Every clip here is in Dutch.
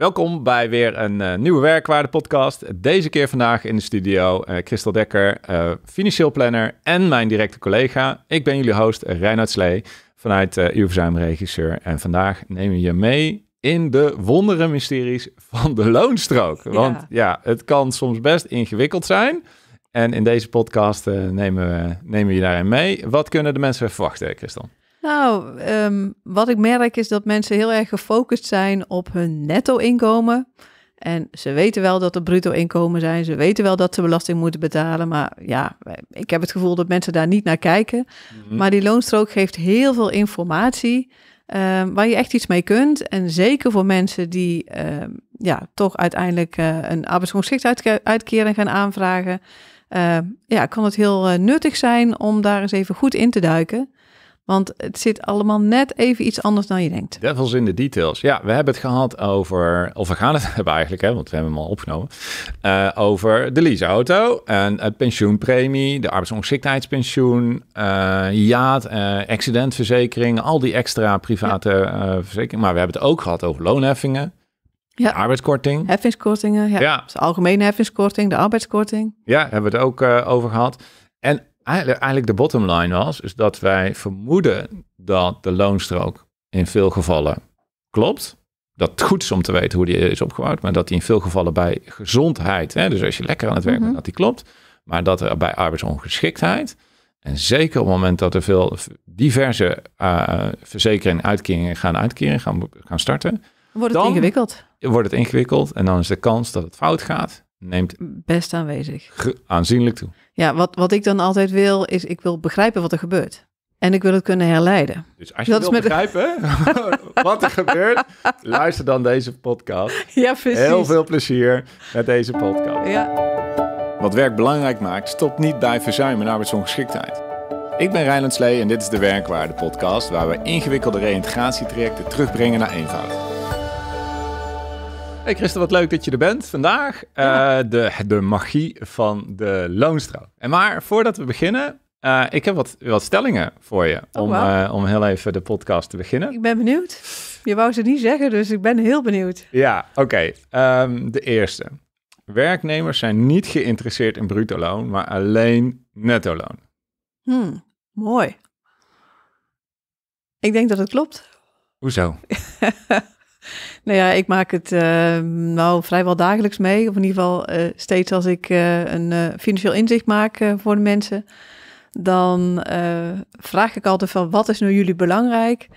Welkom bij weer een eh, nieuwe Werkwaarde podcast. Deze keer vandaag in de studio uh, Christel Dekker, eh, financieel planner en mijn directe collega. Ik ben jullie host Reinhard Slee vanuit uh, uw verzuimregisseur. En vandaag nemen we je mee in de wonderen mysteries van de loonstrook. Want ja, ja het kan soms best ingewikkeld zijn. En in deze podcast nemen, we, nemen we je daarin mee. Wat kunnen de mensen verwachten, Christel? Nou, ehm, wat ik merk is dat mensen heel erg gefocust zijn op hun netto-inkomen. En ze weten wel dat er bruto inkomen zijn. Ze weten wel dat ze belasting moeten betalen. Maar ja, ik heb het gevoel dat mensen daar niet naar kijken. Mhm. Maar die loonstrook geeft heel veel informatie. Ehm, waar je echt iets mee kunt. En zeker voor mensen die ehm, ja, toch uiteindelijk eh, een een arbeidsongeschiktheidsuitkering gaan aanvragen. ja, kan het heel eh, nuttig zijn om daar eens even goed in te duiken. Want het zit allemaal net even iets anders dan je denkt. Devils in de details. Ja, we hebben het gehad over, of we gaan het hebben eigenlijk, hè, want we hebben hem al opgenomen, eh, over de leaseauto en het pensioenpremie, de arbeidsongeschiktheidspensioen, uh, jaad, eh, accidentverzekering, al die extra private ja. verzekeringen. Maar we hebben het ook gehad over loonheffingen. Ja. arbeidskorting. Heffingskortingen, ja. de algemene heffingskorting, de arbeidskorting. Ja, hebben we het ook over gehad. En eigenlijk de bottom line was, is dat wij vermoeden dat de loonstrook in veel gevallen klopt. Dat het goed is om te weten hoe die is opgebouwd, maar dat die in veel gevallen bij gezondheid, hè, dus als je lekker aan het werk bent, mhm. dat die klopt. Maar dat er bij arbeidsongeschiktheid, en zeker op het moment dat er veel diverse uh, verzekeringen uitkeringen gaan uitkeren, gaan, gaan starten. Wordt het ingewikkeld? Wordt het ingewikkeld en dan is de kans dat het fout gaat, neemt best aanwezig. aanzienlijk toe. Ja, wat, wat ik dan altijd wil, is ik wil begrijpen wat er gebeurt. En ik wil het kunnen herleiden. Dus als je dat wil begrijpen wat er gebeurt, luister dan deze podcast. Ja, precies. Heel veel plezier met deze podcast. Ja. Wat werk belangrijk maakt, stopt niet bij verzuimen met zo'n geschiktheid. Ik ben Rijnland Slee en dit is de Werkwaarde podcast... waar we ingewikkelde reïntegratietrajecten terugbrengen naar eenvoud. Hey Christen, wat leuk dat je er bent vandaag. Eh, de, de magie van de loonstrook. En maar voordat we beginnen, eh, ik heb wat, wat stellingen voor je oh, om, eh, om heel even de podcast te beginnen. Ik ben benieuwd. Je wou ze niet zeggen, dus ik ben heel benieuwd. Ja, oké. Ehm, de eerste. Werknemers zijn niet geïnteresseerd in bruto loon, maar alleen netto loon. Hmm, mooi. Ik denk dat het klopt. Hoezo? Nou ja, ik maak het uh, nou vrijwel dagelijks mee. Of in ieder geval eh, steeds als ik eh, een eh, financieel inzicht maak voor de mensen. Dan vraag ik altijd van wat is nu jullie belangrijk?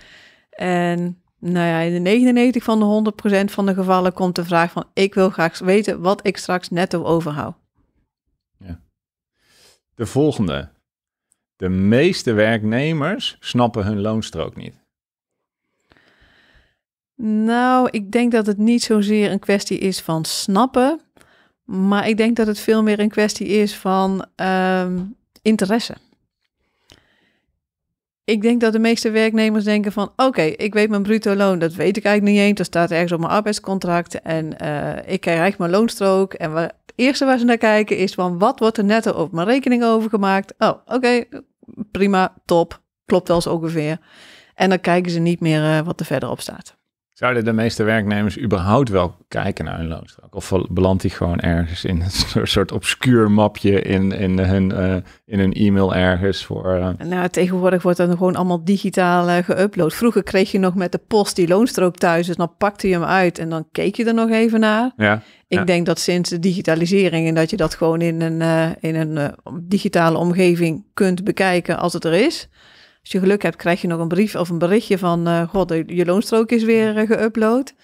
En nou ja, in de 99 van de 100% van de gevallen komt de vraag van ik wil graag weten wat ik straks netto overhoud. Ja. De volgende. De meeste werknemers snappen hun loonstrook niet. Nou, ik denk dat het niet zozeer een kwestie is van snappen, maar ik denk dat het veel meer een kwestie is van ehm, interesse. Ik denk dat de meeste werknemers denken van oké, ik weet mijn bruto loon, dat weet ik eigenlijk niet eens. Dat staat ergens op mijn arbeidscontract en eh, ik krijg mijn loonstrook. En het eerste waar ze naar kijken is van wat wordt er netto op mijn rekening overgemaakt? Oh, oké, prima, top, klopt wel zo ongeveer. En dan kijken ze niet meer eh, wat er verderop staat. Zouden de meeste werknemers überhaupt wel kijken naar hun loonstrook? Of belandt die gewoon ergens in een soort obscuur mapje in, in, hun, eh, in hun e-mail ergens? Voor, uh... Nou, tegenwoordig wordt dat gewoon allemaal digitaal eh, geüpload. Vroeger kreeg je nog met de post die loonstrook thuis, dus dan pakte je hem uit en dan keek je er nog even naar. Ja, Ik denk dat sinds de digitalisering en dat je dat gewoon in een, in een digitale omgeving kunt bekijken als het er is... Als je geluk hebt, krijg je nog een brief of een berichtje van, uh, god, je loonstrook is weer eh, geüpload.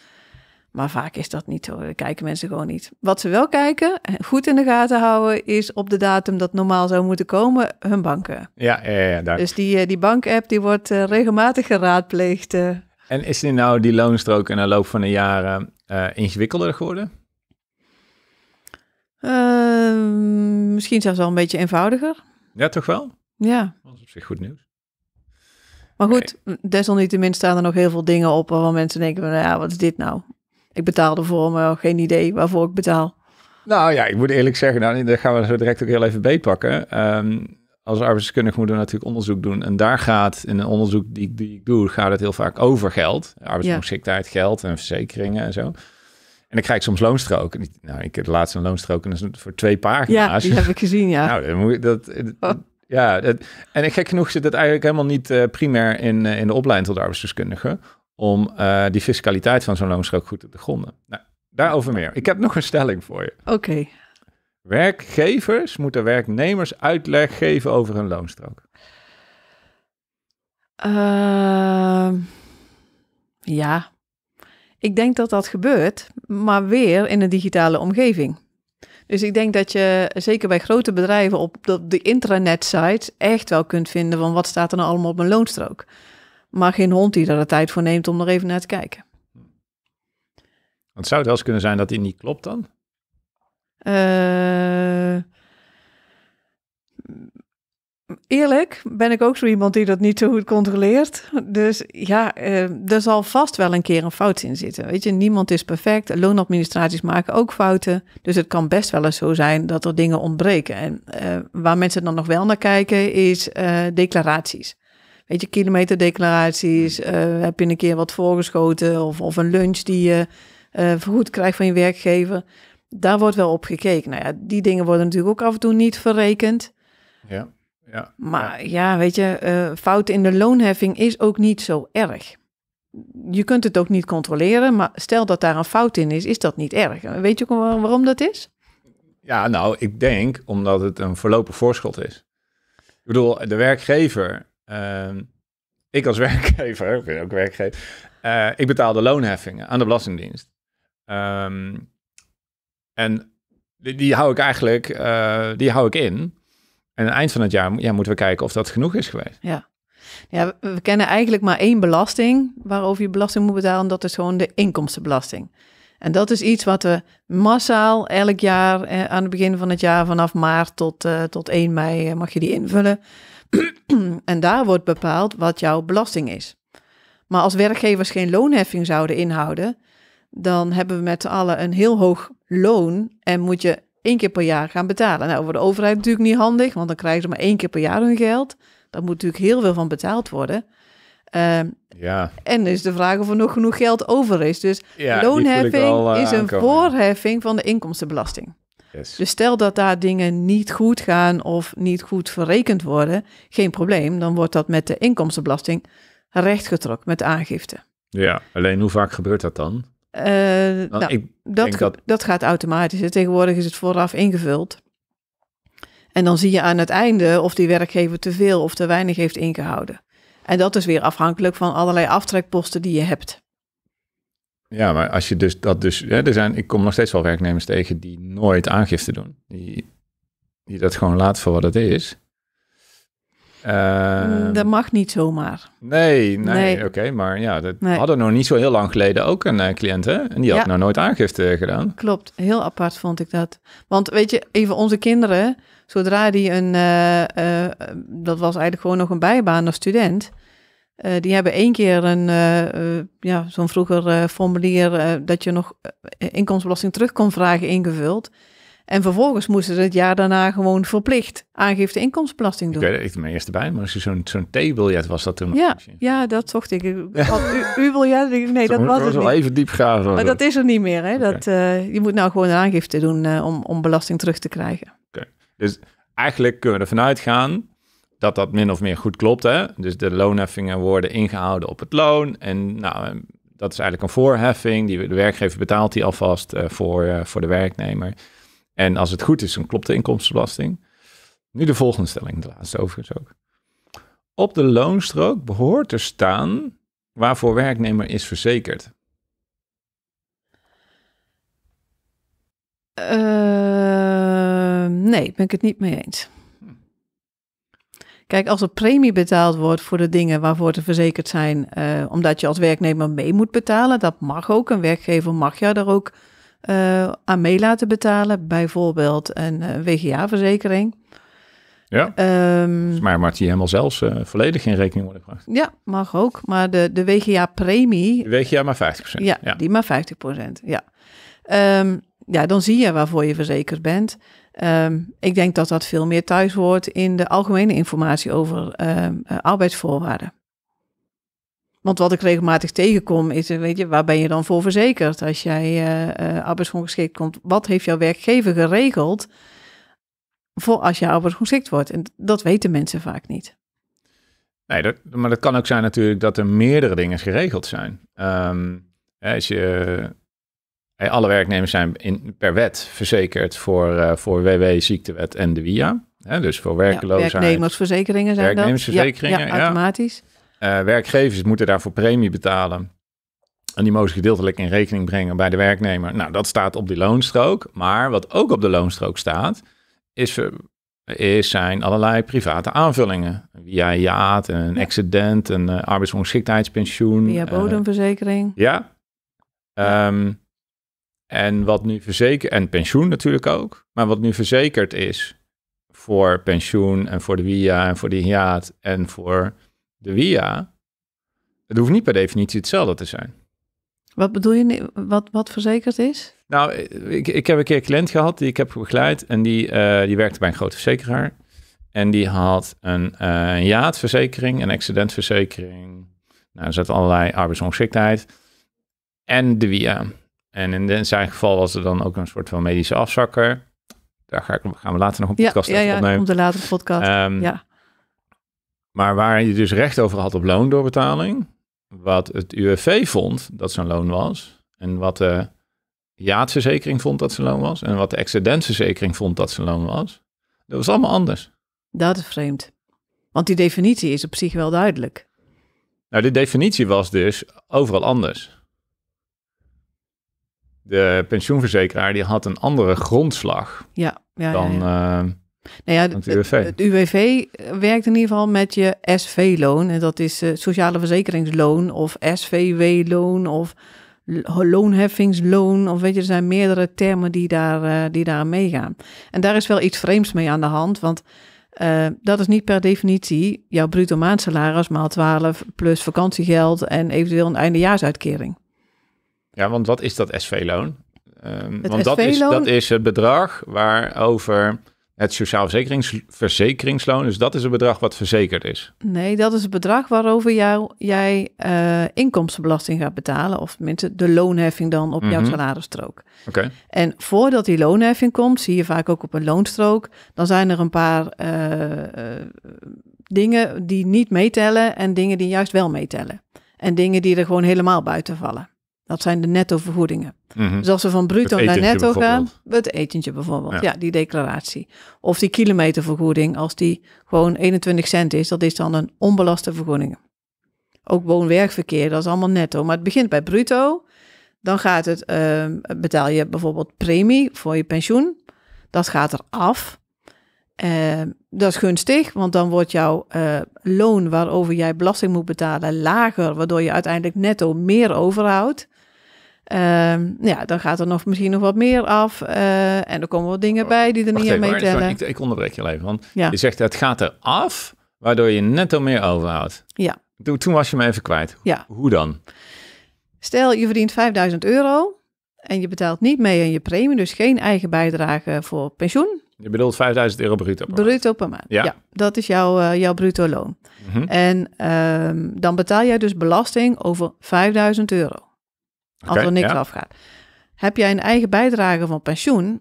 Maar vaak is dat niet zo. Dat kijken mensen gewoon niet. Wat ze wel kijken, eh, goed in de gaten houden, is op de datum dat normaal zou moeten komen, hun banken. Ja, ja, Daar. Dus die, die bank-app die wordt regelmatig geraadpleegd. En is die nou die loonstrook in de loop van de jaren ingewikkelder geworden? Ehm, misschien zelfs wel een beetje eenvoudiger. Ja, toch wel? Ja. Dat is op zich goed nieuws. Maar goed, nee. desalniettemin staan er nog heel veel dingen op waar mensen denken, nou ja, wat is dit nou? Ik betaal ervoor, maar geen idee waarvoor ik betaal. Nou ja, ik moet eerlijk zeggen, nou, daar gaan we zo direct ook heel even beetpakken. Um, ehm, als arbeidskundige moeten we natuurlijk onderzoek doen. En daar gaat, in een onderzoek die, die ik doe, gaat het heel vaak over geld. Arbeidsongeschiktheid, geld en verzekeringen en zo. En dan krijg soms loonstroken. Nou, ik heb de laatste loonstroken dus voor twee pagina's. Ja, die heb ik gezien, ja. nou, moet je dat oh. Ja, en gek genoeg zit het eigenlijk helemaal niet eh, primair in, eh, in de opleiding tot arbeidsdeskundige. Om eh, die fiscaliteit van zo'n loonstrook goed te gronden. Nou, daarover meer. Ik heb nog een stelling voor je. Oké. Werkgevers moeten werknemers uitleg geven over hun loonstrook. Ehm, ja, ik denk dat dat gebeurt, maar weer in een digitale omgeving. Dus ik denk dat je zeker bij grote bedrijven op de, de intranet-sites echt wel kunt vinden van wat staat er nou allemaal op mijn loonstrook. Maar geen hond die daar de tijd voor neemt om er even naar te kijken. Want zou het wel eens kunnen zijn dat die niet klopt dan? Uh, Eerlijk ben ik ook zo iemand die dat niet zo goed controleert. Dus ja, eh, er zal vast wel een keer een fout in zitten. Weet je, niemand is perfect. Loonadministraties maken ook fouten. Dus het kan best wel eens zo zijn dat er dingen ontbreken. En eh, waar mensen dan nog wel naar kijken is eh, declaraties. Weet je, kilometerdeclaraties. heb je een keer wat voorgeschoten? Of, of een lunch die je vergoed krijgt van je werkgever. Daar wordt wel op gekeken. Nou ja, die dingen worden natuurlijk ook af en toe niet verrekend. Ja. Ja. Maar ja, weet je, eh, fout in de loonheffing is ook niet zo erg. Je kunt het ook niet controleren, maar stel dat daar een fout in is, is dat niet erg. Weet je ook waarom dat is? Ja, nou, ik denk omdat het een voorlopig voorschot is. Ik bedoel, de werkgever, ehm, ik als werkgever, ik ben ook werkgever, eh, ik betaal de loonheffingen aan de Belastingdienst. Ehm, en die, hou ik eigenlijk, eh, die hou ik in. En aan het eind van het jaar ja, moeten we kijken of dat genoeg is geweest. Ja. Ja, we kennen eigenlijk maar één belasting waarover je belasting moet betalen. dat is gewoon de inkomstenbelasting. En dat is iets wat we massaal elk jaar eh, aan het begin van het jaar, vanaf maart tot, eh, tot 1 mei, eh, mag je die invullen. en daar wordt bepaald wat jouw belasting is. Maar als werkgevers geen loonheffing zouden inhouden, dan hebben we met z'n allen een heel hoog loon en moet je één keer per jaar gaan betalen. Nou, voor de overheid natuurlijk niet handig, want dan krijgen ze maar één keer per jaar hun geld. Daar moet natuurlijk heel veel van betaald worden. Ehm, ja. En is de vraag of er nog genoeg geld over is. Dus ja, loonheffing eh, is een voorheffing van de inkomstenbelasting. Yes. Dus stel dat daar dingen niet goed gaan of niet goed verrekend worden, geen probleem. Dan wordt dat met de inkomstenbelasting rechtgetrokken met aangifte. Ja, alleen hoe vaak gebeurt dat dan? Eh, nou, dat, dat... dat gaat automatisch. Tegenwoordig is het vooraf ingevuld. En dan zie je aan het einde of die werkgever te veel of te weinig heeft ingehouden. En dat is weer afhankelijk van allerlei aftrekposten die je hebt. Ja, maar als je dus dat dus. er zijn, ik kom nog steeds wel werknemers tegen die nooit aangifte doen. Die, die dat gewoon laat voor wat het is. Ehm, dat mag niet zomaar. Nee, nee, nee. oké. maar ja, dat hadden nog niet zo heel lang geleden ook een eh, cliënt, hè? En die had nog nooit aangifte gedaan. Klopt, heel apart vond ik dat. Want weet je, even onze kinderen, zodra die een, eh, eh, dat was eigenlijk gewoon nog een bijbaan als student... die hebben één keer een, ja, zo'n vroeger formulier dat je nog inkomstenbelasting terug kon vragen ingevuld. En vervolgens moesten ze het jaar daarna gewoon verplicht aangifte inkomstenbelasting doen. Ik weet het, ik mijn eerste bij, maar zo'n zo'n T-biljet was dat toen. Ja, ja, dat zocht ik. U-biljet, nee, dat, was het was wel even diep gaan. Maar dat. is er niet meer. Hè? Dat, eh, je moet nou gewoon een aangifte doen eh, om, om belasting terug te krijgen. Oké, dus eigenlijk kunnen we ervan uitgaan dat dat min of meer goed klopt. Hè? Dus de loonheffingen worden ingehouden op het loon. En nou, eh, dat is eigenlijk een voorheffing. Die, de werkgever betaalt die alvast voor, voor de werknemer. En als het goed is, dan klopt de inkomstenbelasting. Nu de volgende stelling, de laatste overigens ook. Op de loonstrook behoort te staan waarvoor werknemer is verzekerd. Nee, eh, nee, ben ik het niet mee eens. Kijk, als er premie betaald wordt voor de dingen waarvoor te verzekerd zijn, eh, omdat je als werknemer mee moet betalen, dat mag ook. Een werkgever mag jou daar ook eh, aan mee laten betalen. Bijvoorbeeld een eh, WGA-verzekering. Ja, maar mag die helemaal zelfs eh, volledig in rekening worden gebracht. Ja, mag ook. Maar de, de WGA-premie... WGA maar 50%. Ja, ja. die maar 50%. Ja. Ehm, ja, dan zie je waarvoor je verzekerd bent. Ehm, ik denk dat dat veel meer thuis hoort in de algemene informatie over ehm, arbeidsvoorwaarden. Want wat ik regelmatig tegenkom is, eh, weet je, waar ben je dan voor verzekerd als jij uh, arbeidsongeschikt komt? Wat heeft jouw werkgever geregeld voor als je arbeidsongeschikt wordt? En dat weten mensen vaak niet. Nee, dat, maar dat kan ook zijn natuurlijk dat er meerdere dingen geregeld zijn. Ehm, als je, alle werknemers zijn in, per wet verzekerd voor, voor WW, ziektewet en de WIA. dus voor werkloosheid. Ja, werknemersverzekeringen zijn dat. Werknemersverzekeringen, ja, automatisch. Ja. Eh, werkgevers moeten daarvoor premie betalen. En die mogen ze gedeeltelijk in rekening brengen bij de werknemer. Nou, dat staat op die loonstrook. Maar wat ook op de loonstrook staat, is, is zijn allerlei private aanvullingen. Via jaat, een excedent, accident, een eh, arbeidsongeschiktheidspensioen. Via eh, bodemverzekering. ja. Ehm, en wat nu verzekerd, en pensioen natuurlijk ook. Maar wat nu verzekerd is voor pensioen en voor de via en voor de jaad en voor de via, het hoeft niet per definitie hetzelfde te zijn. Wat bedoel je, wat, wat verzekerd is? Nou, ik, ik heb een keer een cliënt gehad die ik heb begeleid en die, eh, die werkte bij een grote verzekeraar. En die had een, uh, een excedentverzekering, een accidentverzekering, nou, er zat allerlei arbeidsongeschiktheid en de via. En in zijn geval was er dan ook een soort van medische afzakker. Daar ga ik, gaan we later nog op podcast ja, ja, ja, opnemen. Ehm, ja, komt de later podcast. ja. Maar waar je dus recht over had op loondoorbetaling, wat het UWV vond dat zijn loon was, en wat de jaatverzekering vond dat zijn loon was, en wat de excedentverzekering vond dat zijn loon was, dat was allemaal anders. Dat is vreemd. Want die definitie is op zich wel duidelijk. Nou, de definitie was dus overal anders. De pensioenverzekeraar die had een andere grondslag ja, ja, dan, eh, nou ja, het, UWV. werkt in ieder geval met je SV-loon. En dat is eh, sociale verzekeringsloon of SVW-loon of loonheffingsloon. Of weet je, er zijn meerdere termen die daar, eh, die daar meegaan. En daar is wel iets vreemds mee aan de hand. Want eh, dat is niet per definitie jouw bruto maandsalaris maal 12 plus vakantiegeld en eventueel een eindejaarsuitkering. Ja, want wat is dat SV-loon? Um, ehm, want dat is, dat is het bedrag waarover het sociaal verzekeringsloon, dus dat is het bedrag wat verzekerd is. Nee, dat is het bedrag waarover jou, jij eh, inkomstenbelasting gaat betalen, of tenminste de loonheffing dan op jouw mhm. salarisstrook. Oké. En voordat die loonheffing komt, zie je vaak ook op een loonstrook, dan zijn er een paar eh, eh, dingen die niet meetellen en dingen die juist wel meetellen. En dingen die er gewoon helemaal buiten vallen. Dat zijn de netto vergoedingen. Mhm. Dus als we van bruto naar netto gaan, het etentje bijvoorbeeld, ja. die declaratie. Of die kilometervergoeding, als die gewoon 21 cent is, dat is dan een onbelaste vergoeding. Ook woon-werkverkeer, dat is allemaal netto. Maar het begint bij bruto. Dan gaat het, ehm, betaal je bijvoorbeeld premie voor je pensioen. Dat gaat er af. Ehm, dat is gunstig, want dan wordt jouw eh, loon waarover jij belasting moet betalen lager, waardoor je uiteindelijk netto meer overhoudt. Ehm, ja, dan gaat er nog misschien nog wat meer af. Eh, en er komen wat dingen oh, bij die er niet mee tellen. Ik, ik, onderbreek je even. Want je zegt het gaat er af, waardoor je netto meer overhoudt. Ja. Toen, toen was je me even kwijt. Ja. Hoe dan? Stel, je verdient 5000 euro en je betaalt niet mee aan je premie, dus geen eigen bijdrage voor pensioen. Je bedoelt 5000 euro bruto per maand. Bruto per maand, ja. dat is jouw, eh, jouw bruto loon. Mhm. En ehm, dan betaal jij dus belasting over 5000 euro als er niks afgaat. Heb jij een eigen bijdrage van pensioen,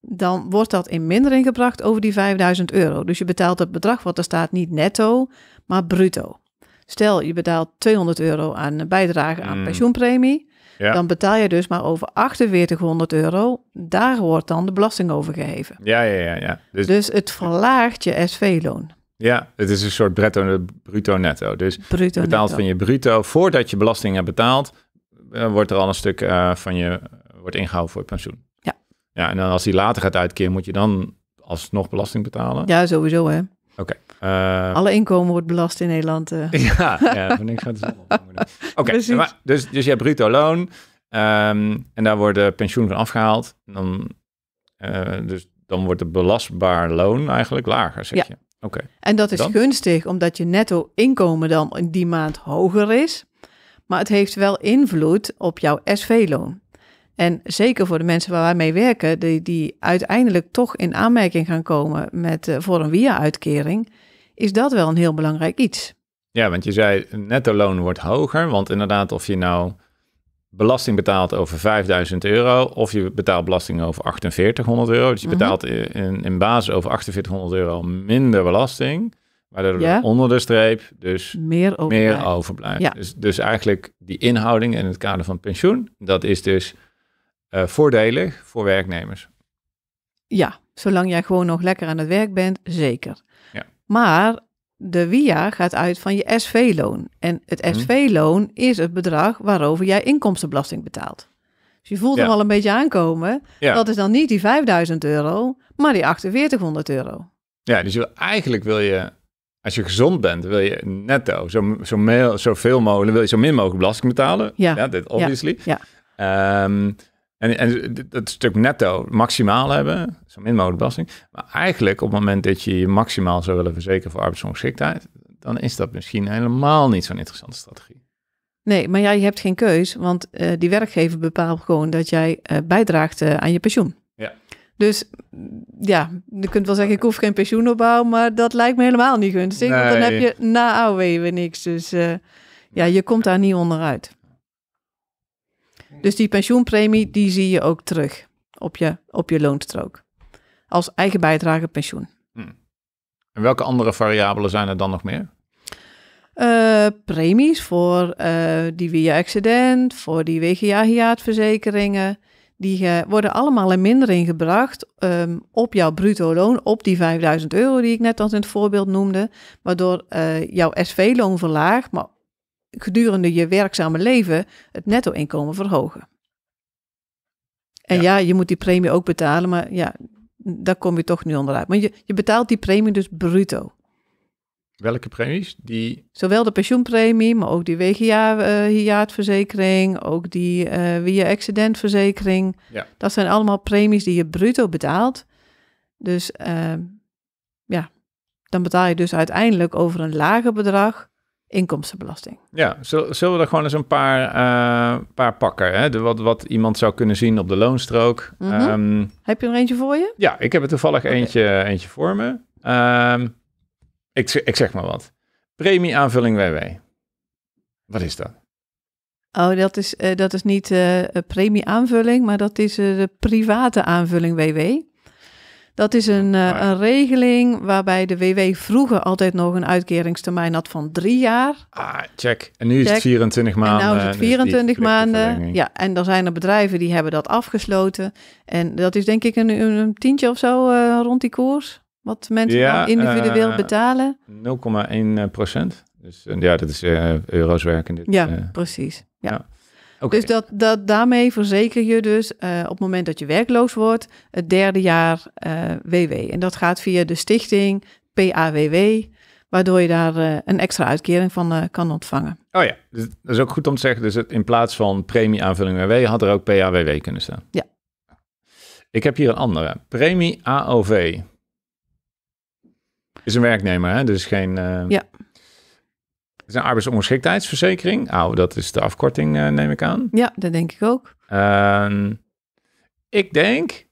dan wordt dat in mindering gebracht over die 5000 euro. Dus je betaalt het bedrag wat er staat niet netto, maar bruto. Stel, je betaalt 200 euro aan bijdrage aan hmm. pensioenpremie. Dan betaal je dus maar over 4800 euro. Daar wordt dan de belasting over geheven. Ja, ja, ja. ja. Dus, dus het verlaagt je SV-loon. Ja, het is een soort bruto, bruto netto. Dus je betaalt van je bruto voordat je belasting hebt betaald. Eh, wordt er al een stuk eh, van je wordt ingehouden voor je pensioen. Ja. Ja, en dan als die later gaat uitkeren, moet je dan alsnog belasting betalen? Ja, sowieso hè. Oké. Eh, Alle inkomen wordt belast in Nederland. Ja, ja niks gaat het Oké, dus, dus je hebt bruto loon ehm, en daar worden pensioen van afgehaald. dan, dus dan wordt het belastbaar loon eigenlijk lager, zeg ja. je. Oké. En dat is gunstig, omdat je netto inkomen dan in die maand hoger is. Maar het heeft wel invloed op jouw SV-loon. En zeker voor de mensen waar wij mee werken, die, die uiteindelijk toch in aanmerking gaan komen met, eh, voor een WIA-uitkering, is dat wel een heel belangrijk iets. Ja, want je zei netto loon wordt hoger, want inderdaad of je nou belasting betaalt over 5000 euro of je betaalt belasting over 4800 euro, dus je mhm. betaalt in, in basis over 4800 euro minder belasting, maar dat onder de streep dus meer overblijft. Dus, dus eigenlijk die inhouding in het kader van pensioen, dat is dus eh, voordelig voor werknemers. Ja, zolang jij gewoon nog lekker aan het werk bent, zeker. Ja. Maar de WIA gaat uit van je SV-loon. En het mhm. SV-loon is het bedrag waarover jij inkomstenbelasting betaalt. Dus je voelt er al een beetje aankomen. Dat is dan niet die 5000 euro, maar die 4800 euro. Ja, dus eigenlijk wil je als je gezond bent, wil je netto zo, zo, veel mogelijk, wil je zo min mogelijk belasting betalen. Ja, ja dit obviously. Ja. Ehm, en, en dat stuk netto maximaal hebben, zo min mogelijk belasting. Maar eigenlijk op het moment dat je je maximaal zou willen verzekeren voor arbeidsongeschiktheid, dan is dat misschien helemaal niet zo'n interessante strategie. Nee, maar jij hebt geen keus, want eh, die werkgever bepaalt gewoon dat jij uh, bijdraagt eh, aan je pensioen. Dus ja, je kunt wel zeggen, ik hoef geen pensioen opbouw, maar dat lijkt me helemaal niet gunstig. Want dan heb je na AOW weer niks. Dus eh, ja, je komt daar niet onderuit. Dus die pensioenpremie, die zie je ook terug op je, op je loonstrook. Als eigen bijdrage pensioen. Hmm. En welke andere variabelen zijn er dan nog meer? Eh, premies voor eh, die via accident, voor die wga verzekeringen die eh, worden allemaal in mindering gebracht ehm, op jouw bruto loon, op die 5000 euro die ik net als in het voorbeeld noemde, waardoor eh, jouw SV-loon verlaagt, maar gedurende je werkzame leven het netto-inkomen verhogen. En ja. je moet die premie ook betalen, maar ja, daar kom je toch nu onderuit. Maar je, je betaalt die premie dus bruto. Welke premies? Die... Zowel de pensioenpremie, maar ook die WGA-hiaatverzekering, eh, ook die eh, via accidentverzekering. Ja. Dat zijn allemaal premies die je bruto betaalt. Dus uh, ja, dan betaal je dus uiteindelijk over een lager bedrag inkomstenbelasting. Ja, zullen we er gewoon eens een paar, eh, paar pakken? Hè? wat, wat iemand zou kunnen zien op de loonstrook. Mhm. Ehm, heb je er eentje voor je? Ja, ik heb er toevallig eentje, eentje voor me. Um, ik, ik zeg maar wat. aanvulling WW. Wat is dat? Oh, dat is, uh, dat is niet uh, premieaanvulling, maar dat is eh, de private aanvulling WW. Dat is een, een, regeling waarbij de WW vroeger altijd nog een uitkeringstermijn had van drie jaar. Ah, check. En nu is het 24 nou maanden. En is het 24 dus maanden. Ja, en dan zijn er bedrijven die hebben dat afgesloten. En dat is denk ik een, een tientje of zo rond die koers. Wat mensen individueel eh, betalen? 0,1 procent. Dus eh, ja, dat is uh, euro's werken. Dit, ja, precies. Ja. Dus dat, dat, daarmee verzeker je dus op het moment dat je werkloos wordt, het derde jaar WW. En dat gaat via de stichting PAWW, waardoor je daar een extra uitkering van kan ontvangen. Oh ja, dus, dat is ook goed om te zeggen. Dus het, in plaats van premieaanvulling WW had er ook PAWW kunnen staan. Ja. Ik heb hier een andere. Premie AOV is een werknemer, hè? Dus geen... Eh, ja. Het is een arbeidsongeschiktheidsverzekering. Nou, dat is de afkorting, eh, neem ik aan. Ja, dat denk ik ook. Ehm, ik denk,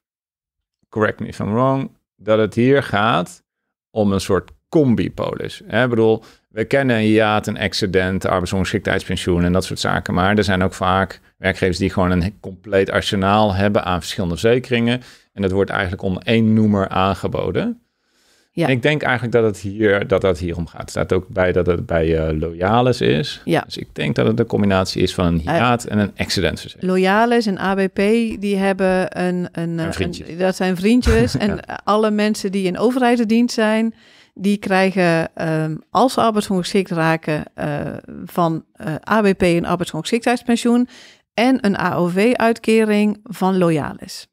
correct me if I'm wrong, dat het hier gaat om een soort combipolis. Ik bedoel, we kennen ja, het een accident, arbeidsongeschiktheidspensioen en dat soort zaken. Maar er zijn ook vaak werkgevers die gewoon een compleet arsenaal hebben aan verschillende verzekeringen. En dat wordt eigenlijk onder één noemer aangeboden. Ja. ik denk eigenlijk dat het hier, dat dat hier om gaat. Het staat ook bij dat het bij eh, Loyalis is. Ja. Dus ik denk dat het een combinatie is van een eh, hiaat en een accidentverzekering. Loyalis en ABP, die hebben een... een, dat zijn vriendjes. En alle mensen die in overheidsdienst zijn... Die krijgen, ehm, als ze arbeidsongeschikt raken, eh, van ABP een arbeidsongeschiktheidspensioen en een AOV-uitkering van Loyalis.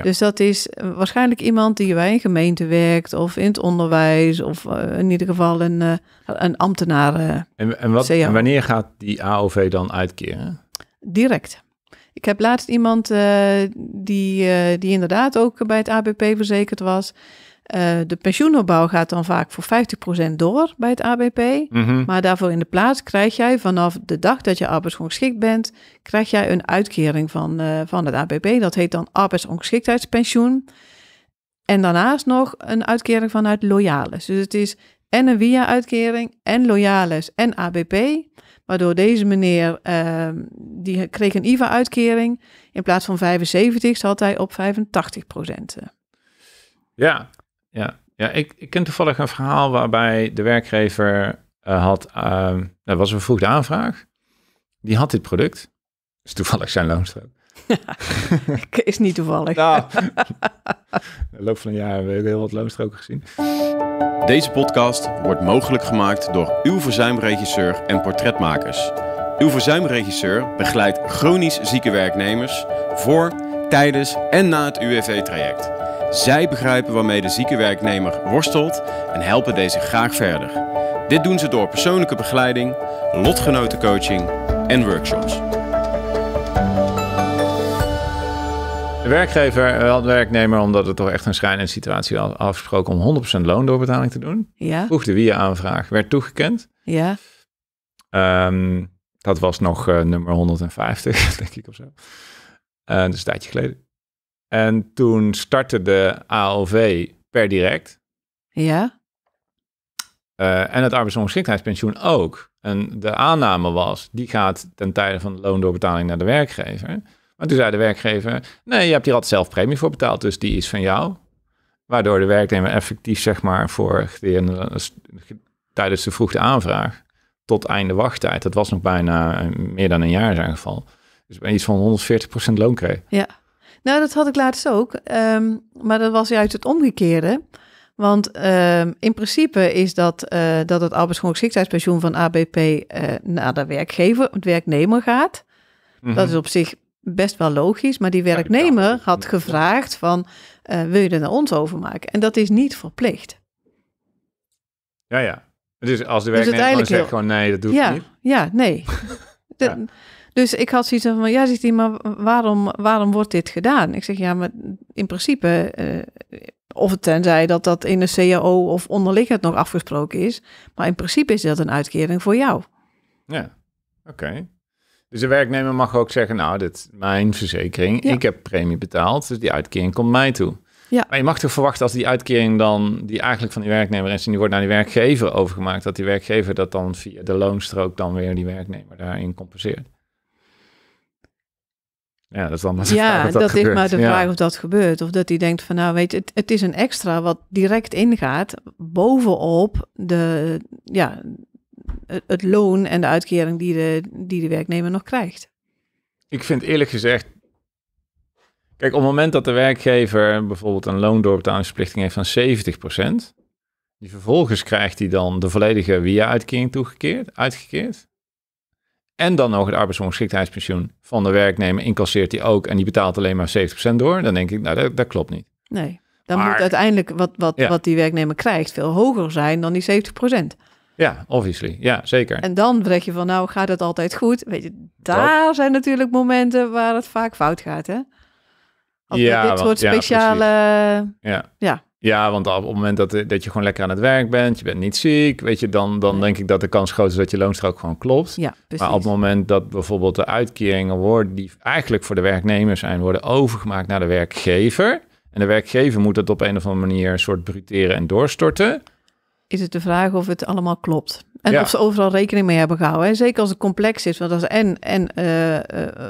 Dus dat is eh, waarschijnlijk iemand die bij een gemeente werkt of in het onderwijs of eh, in ieder geval een, eh, een ambtenaar. en, en, wat, en wanneer gaat die AOV dan uitkeren? Direct. Ik heb laatst iemand die, die inderdaad ook bij het ABP verzekerd was. Eh, de pensioenopbouw gaat dan vaak voor 50% door bij het ABP. Mhm. Maar daarvoor in de plaats krijg jij vanaf de dag dat je arbeidsongeschikt bent, krijg jij een uitkering van, eh, van het ABP. Dat heet dan arbeidsongeschiktheidspensioen. En daarnaast nog een uitkering vanuit loyalis. Dus het is en een via-uitkering en loyalis en ABP. Waardoor deze meneer, ehm, die kreeg een IVA-uitkering. In plaats van 75 zat hij op 85 Ja, ja. ja ik, ik ken toevallig een verhaal waarbij de werkgever eh, had, uh, dat was een vroegde aanvraag, die had dit product. is toevallig zijn loonstrook. is niet toevallig. Nou, loop van een jaar hebben we heel wat loonstroken gezien. Deze podcast wordt mogelijk gemaakt door uw verzuimregisseur en portretmakers. Uw verzuimregisseur begeleidt chronisch zieke werknemers voor tijdens en na het UWV-traject. Zij begrijpen waarmee de zieke werknemer worstelt en helpen deze graag verder. Dit doen ze door persoonlijke begeleiding, lotgenotencoaching en workshops. De werkgever wel eh, de werknemer, omdat het toch echt een schrijnende situatie was afgesproken om 100% loondoorbetaling te doen. Ja. Vroeg de WIA-aanvraag, werd toegekend. Ja. Ehm, dat was nog eh, nummer 150, denk ik of zo. Uh, dus een tijdje geleden. En toen startte de AOV per direct. Ja. Eh, en het arbeidsongeschiktheidspensioen ook. En de aanname was, die gaat ten tijde van de loondoorbetaling naar de werkgever. Maar toen zei de werkgever, nee, je hebt hier al zelf premie voor betaald, dus die is van jou. Waardoor de werknemer effectief, zeg maar, voor tijdens de vroegte aanvraag tot einde wachttijd, dat was nog bijna meer dan een jaar in zijn geval, dus ben iets van 140% loon kreeg. Ja, nou dat had ik laatst ook. Ehm, maar dat was juist het omgekeerde. Want ehm, in principe is dat, uh, dat het arbeidsongeschiktheidspensioen van ABP eh, naar de werkgever, het werknemer gaat. Mhm. Dat is op zich best wel logisch, maar die werknemer had gevraagd van eh, wil je er naar nou ons overmaken? En dat is niet verplicht. Ja, ja. Dus als de dus werknemer zegt gewoon nee, dat doe ik ja, niet. Ja, nee. Dus ik had zoiets van, ja, zegt hij, maar waarom, waarom wordt dit gedaan? Ik zeg, ja, maar in principe, eh, of het tenzij dat dat in een CAO of onderliggend nog afgesproken is, maar in principe is dat een uitkering voor jou. Ja, oké. Dus de werknemer mag ook zeggen, nou, dit is mijn verzekering, ik heb premie betaald, dus die uitkering komt mij toe. Ja. Maar je mag toch verwachten als die uitkering dan, die eigenlijk van die werknemer is en die wordt naar die werkgever overgemaakt, dat die werkgever dat dan via de loonstrook dan weer die werknemer daarin compenseert. Ja, dat is dan maar ja, dat, is maar de vraag of dat gebeurt. Of dat hij denkt van nou weet je, het, het is een extra wat direct ingaat bovenop de, ja, het, loon en de uitkering die de, die de werknemer nog krijgt. Ik vind eerlijk gezegd, kijk op het moment dat de werkgever bijvoorbeeld een loondoorbetalingsverplichting heeft van 70%, die vervolgens krijgt hij dan de volledige via uitkering toegekeerd, uitgekeerd en dan nog het arbeidsongeschiktheidspensioen van de werknemer incasseert hij ook en die betaalt alleen maar 70% door, dan denk ik, nou, dat, dat klopt niet. Nee, dan moet uiteindelijk wat, wat, wat die werknemer krijgt veel hoger zijn dan die 70%. Ja, obviously. Ja, zeker. En dan denk je van, nou gaat het altijd goed. Weet je, daar zijn natuurlijk momenten waar het vaak fout gaat, hè? ja, dit soort speciale... ja. ja. Ja, want op het moment dat, eh, dat je gewoon lekker aan het werk bent, je bent niet ziek, weet je, dan, dan denk ik dat de kans groot is dat je loonstrook gewoon klopt. Ja, maar op het moment dat bijvoorbeeld de uitkeringen worden die eigenlijk voor de werknemer zijn, worden overgemaakt naar de werkgever. En de werkgever moet dat op een of andere manier een soort bruteren en doorstorten. Is het de vraag of het allemaal klopt? En of ze overal rekening mee hebben gehouden. Hè? Zeker als het complex is. Want als en, en eh, eh,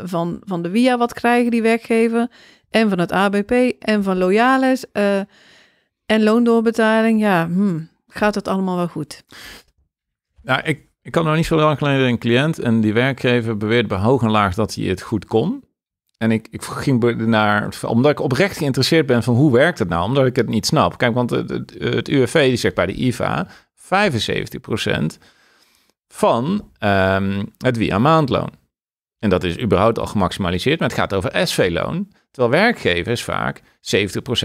van, van de WIA wat krijgen die werkgever. En van het ABP. En van Loyalis. Uh, en loondoorbetaling, ja, hmm, gaat dat allemaal wel goed? Ja, ik, ik had nog niet zo lang geleden een cliënt en die werkgever beweert bij hoog en laag dat hij het goed kon. En ik, ik ging naar, omdat ik oprecht geïnteresseerd ben van hoe werkt het nou, omdat ik het niet snap. Kijk, want het, het, die zegt bij de IVA 75% van um, het via maandloon. En dat is überhaupt al gemaximaliseerd, maar het gaat over SV-loon. Terwijl werkgevers vaak 70%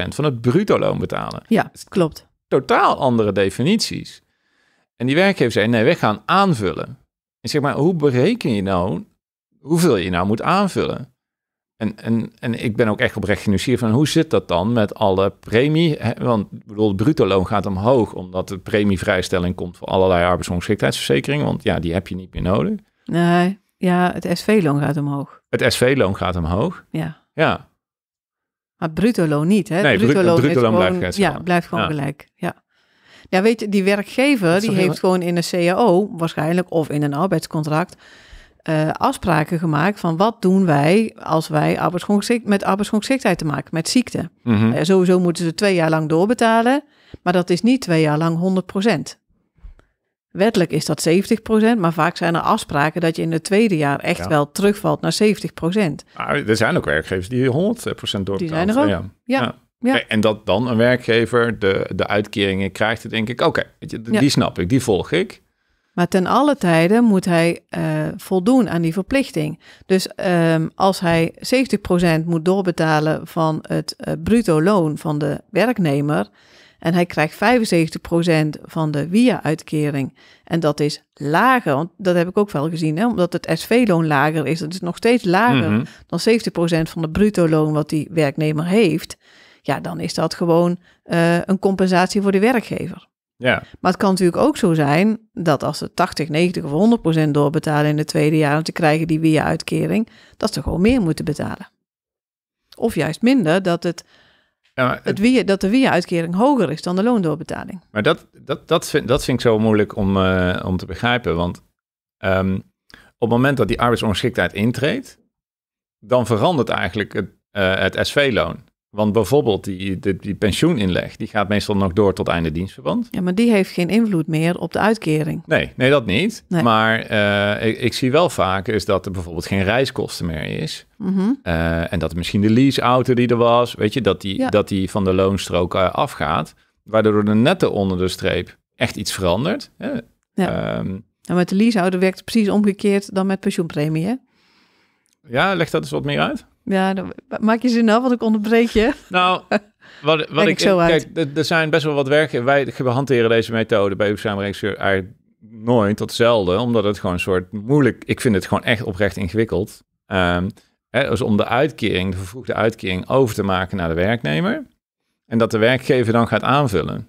van het bruto loon betalen. Ja, klopt. Totaal andere definities. En die werkgever zei, nee, wij gaan aanvullen. En zeg maar, hoe bereken je nou hoeveel je nou moet aanvullen? En, en, en ik ben ook echt oprecht nieuwsgierig van hoe zit dat dan met alle premie? Want bedoel, het bruto loon gaat omhoog omdat de premievrijstelling komt voor allerlei arbeidsongeschiktheidsverzekeringen. Want ja, die heb je niet meer nodig. Nee, ja, het SV-loon gaat omhoog. Het SV-loon gaat omhoog? Ja. Ja, maar bruto loon niet, hè? Nee, bruto, loon, blijft gewoon, blijft, ja, blijft gewoon gelijk. Ja. Nou, weet je, die werkgever die heeft gewoon in een cao waarschijnlijk of in een arbeidscontract eh, afspraken gemaakt van wat doen wij als wij arbeidsongeschikt, met arbeidsongeschiktheid te maken, met ziekte. Mhm. Eh, sowieso moeten ze twee jaar lang doorbetalen, maar dat is niet twee jaar lang 100 procent. Wettelijk is dat 70%, maar vaak zijn er afspraken dat je in het tweede jaar echt wel terugvalt naar 70%. Maar ah, er zijn ook werkgevers die 100% doorbetalen. Die zijn er ook. Ja. ja. ja. En dat dan een werkgever de, de uitkeringen krijgt, dan denk ik, oké, die snap ik, die volg ik. Maar ten alle tijden moet hij eh, voldoen aan die verplichting. Dus ehm, als hij 70% moet doorbetalen van het eh, bruto loon van de werknemer, en hij krijgt 75% van de WIA-uitkering. En dat is lager, want dat heb ik ook wel gezien, hè? omdat het SV-loon lager is. Dat is nog steeds lager mhm. dan 70% van het bruto-loon wat die werknemer heeft. Ja, dan is dat gewoon eh, een compensatie voor de werkgever. Ja. Maar het kan natuurlijk ook zo zijn dat als ze 80, 90 of 100% doorbetalen in het tweede jaar om te krijgen die WIA-uitkering, dat ze gewoon meer moeten betalen. Of juist minder, dat het ja, het, het dat de uitkering hoger is dan de loondoorbetaling. Maar dat, dat, dat, vind, dat vind ik zo moeilijk om, eh, om te begrijpen. Want ehm, op het moment dat die arbeidsongeschiktheid intreedt, dan verandert eigenlijk het, eh, het SV-loon. Want bijvoorbeeld die, die, die, pensioeninleg, die gaat meestal nog door tot einde dienstverband. Ja, maar die heeft geen invloed meer op de uitkering. Nee, nee dat niet. Maar eh, ik, zie wel vaak is dat er bijvoorbeeld geen reiskosten meer is. Mhm. Eh, en dat misschien de leaseauto die er was, weet je, dat die, dat die van de loonstrook eh, afgaat. Waardoor de nette onder de streep echt iets verandert. Ehm, en met de leaseauto werkt het precies omgekeerd dan met pensioenpremie, Ja, leg dat eens wat meer uit. Ja, maak je zin nou, af, want ik onderbreek je. Nou, wat, wat ik, zo kijk, er zijn best wel wat werken. Wij hanteren deze methode bij uw samenregisseur nooit tot zelden, omdat het gewoon een soort moeilijk. Ik vind het gewoon echt oprecht ingewikkeld. Um, hè, dus om de uitkering, de vervoegde uitkering, over te maken naar de werknemer. En dat de werkgever dan gaat aanvullen.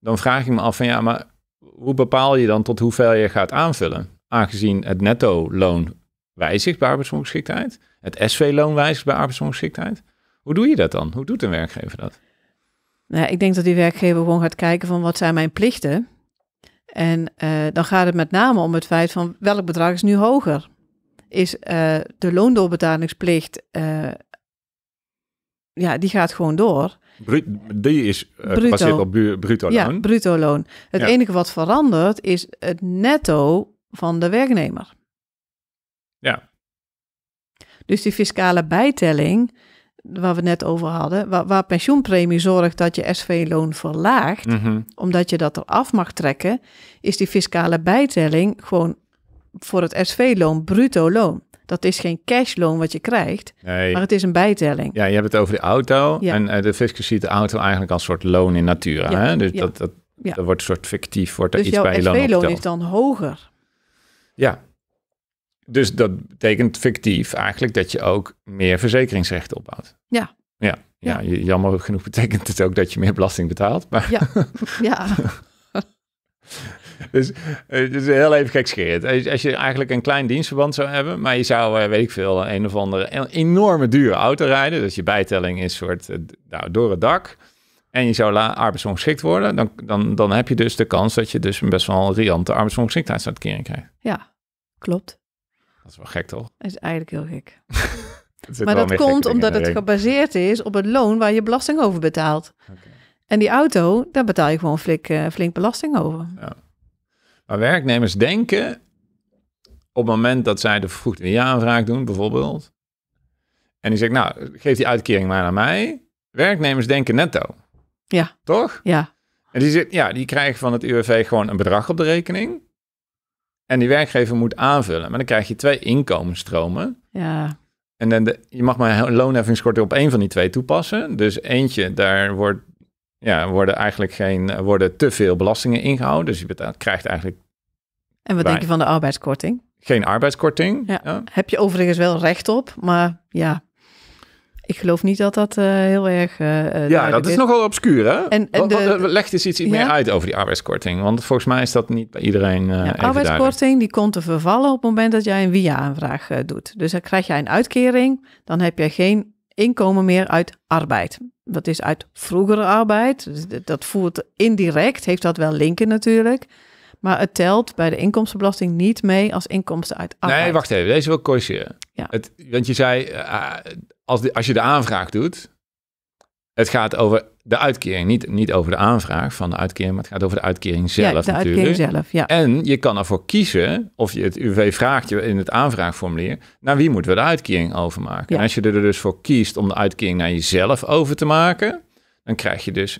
Dan vraag ik me af van ja, maar hoe bepaal je dan tot hoeveel je gaat aanvullen? Aangezien het netto loon wijzigt bij arbeidsongeschiktheid. Het SV-loon wijzigt bij arbeidsongeschiktheid. Hoe doe je dat dan? Hoe doet een werkgever dat? Nou, ik denk dat die werkgever gewoon gaat kijken van wat zijn mijn plichten. En eh, dan gaat het met name om het feit van welk bedrag is nu hoger. Is uh, de loondoorbetalingsplicht, uh, ja, die gaat gewoon door. die is gebaseerd op bruto loon. Ja, bruto loon. Het enige wat verandert is het netto van de werknemer. Dus die fiscale bijtelling, waar we net over hadden, waar, pensioenpremie zorgt dat je SV-loon verlaagt, mhm. omdat je dat eraf mag trekken, is die fiscale bijtelling gewoon voor het SV-loon bruto loon. Dat is geen cashloon wat je krijgt, maar het is een bijtelling. Ja, je hebt het over de auto. En eh, de fiscus ziet de auto eigenlijk als een soort loon in natura. Hè? Dus dat, dat, wordt een soort fictief, wordt er dus iets bij je loon SV-loon is dan hoger. Ja, dus dat betekent fictief eigenlijk dat je ook meer verzekeringsrechten opbouwt. Ja. Ja, ja, jammer genoeg betekent het ook dat je meer belasting betaalt. Maar ja, ja. dus het eh, is dus heel even gekscherend. Als je eigenlijk een klein dienstverband zou hebben, maar je zou, eh, weet ik veel, een of andere e-, enorme dure auto rijden. Dus je bijtelling is soort eh, nou, door het dak. En je zou arbeidsongeschikt worden, dan, dan, dan heb je dus de kans dat je dus best wel een riante arbeidsongeschiktheidsuitkering krijgt. Ja, klopt. Dat is wel gek, toch? Dat is eigenlijk heel gek. maar dat komt omdat het gebaseerd is op het loon waar je belasting over betaalt. En die auto, daar betaal je gewoon flink, eh, flink belasting over. Ja. Maar werknemers denken op het moment dat zij de vroegtijdig aanvraag doen, bijvoorbeeld. En die zegt, nou, geef die uitkering maar aan mij. Werknemers denken netto. Ja. Toch? Ja. En die, zegt, ja, die krijgen van het UWV gewoon een bedrag op de rekening. En die werkgever moet aanvullen. Maar dan krijg je twee inkomensstromen. Ja. En dan de, je mag maar een loonheffingskorting op één van die twee toepassen. Dus eentje, daar wordt, ja, worden eigenlijk geen, worden te veel belastingen ingehouden. Dus je betaalt, krijgt eigenlijk. En wat denk je van de arbeidskorting? Geen arbeidskorting. ja. Heb je overigens wel recht op, maar ja, ik geloof niet dat dat eh, heel erg. Eh, eh, ja, dat is, nogal obscuur, hè? En, en leg eens iets, meer uit over die arbeidskorting. Want volgens mij is dat niet bij iedereen. Uh, ja, arbeidskorting die komt te vervallen op het moment dat jij een via aanvraag doet. Dus dan krijg jij een uitkering, dan heb jij geen inkomen meer uit arbeid. Dat is uit vroegere arbeid. Dus dat voert indirect, heeft dat wel linken natuurlijk. Maar het telt bij de inkomstenbelasting niet mee als inkomsten uit arbeid. Nee, wacht even. Deze wil ik corrigeren. Ja. Het, want je zei, als, als je de aanvraag doet, het gaat over de uitkering, niet, niet over de aanvraag van de uitkering, maar het gaat over de uitkering zelf. Ja, de natuurlijk. uitkering zelf, ja. En je kan ervoor kiezen, of je het UV vraagt je in het aanvraagformulier, naar wie moeten we de uitkering overmaken. En als je er dus voor kiest om de uitkering naar jezelf over te maken, dan krijg je dus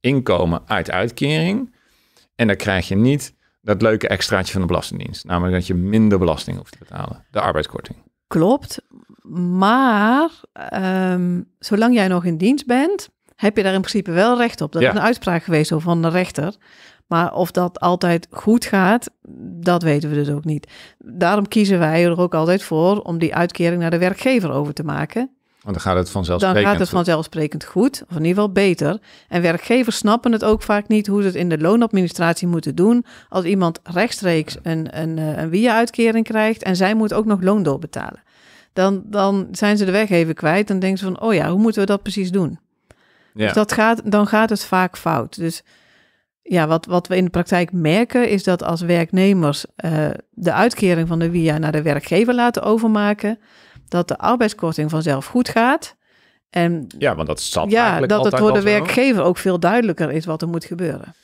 inkomen uit uitkering. En dan krijg je niet dat leuke extraatje van de Belastingdienst, namelijk dat je minder belasting hoeft te betalen, de arbeidskorting. Klopt, maar ehm, zolang jij nog in dienst bent, heb je daar in principe wel recht op. Dat is een uitspraak geweest van de rechter. Maar of dat altijd goed gaat, dat weten we dus ook niet. Daarom kiezen wij er ook altijd voor om die uitkering naar de werkgever over te maken. Want dan gaat het vanzelfsprekend Dan gaat het vanzelfsprekend goed, of in ieder geval beter. En werkgevers snappen het ook vaak niet hoe ze het in de loonadministratie moeten doen. Als iemand rechtstreeks een, een, eh, een WIA-uitkering krijgt en zij moet ook nog loon doorbetalen dan, dan zijn ze de weg even kwijt. Dan denken ze van, oh ja, hoe moeten we dat precies doen? Dus ja. dat gaat, dan gaat het vaak fout. Dus ja, wat, wat we in de praktijk merken is dat als werknemers eh, de uitkering van de WIA naar de werkgever laten overmaken, dat de arbeidskorting vanzelf goed gaat. En ja, want dat zat ja, dat het voor de werkgever ook veel duidelijker is wat er moet gebeuren.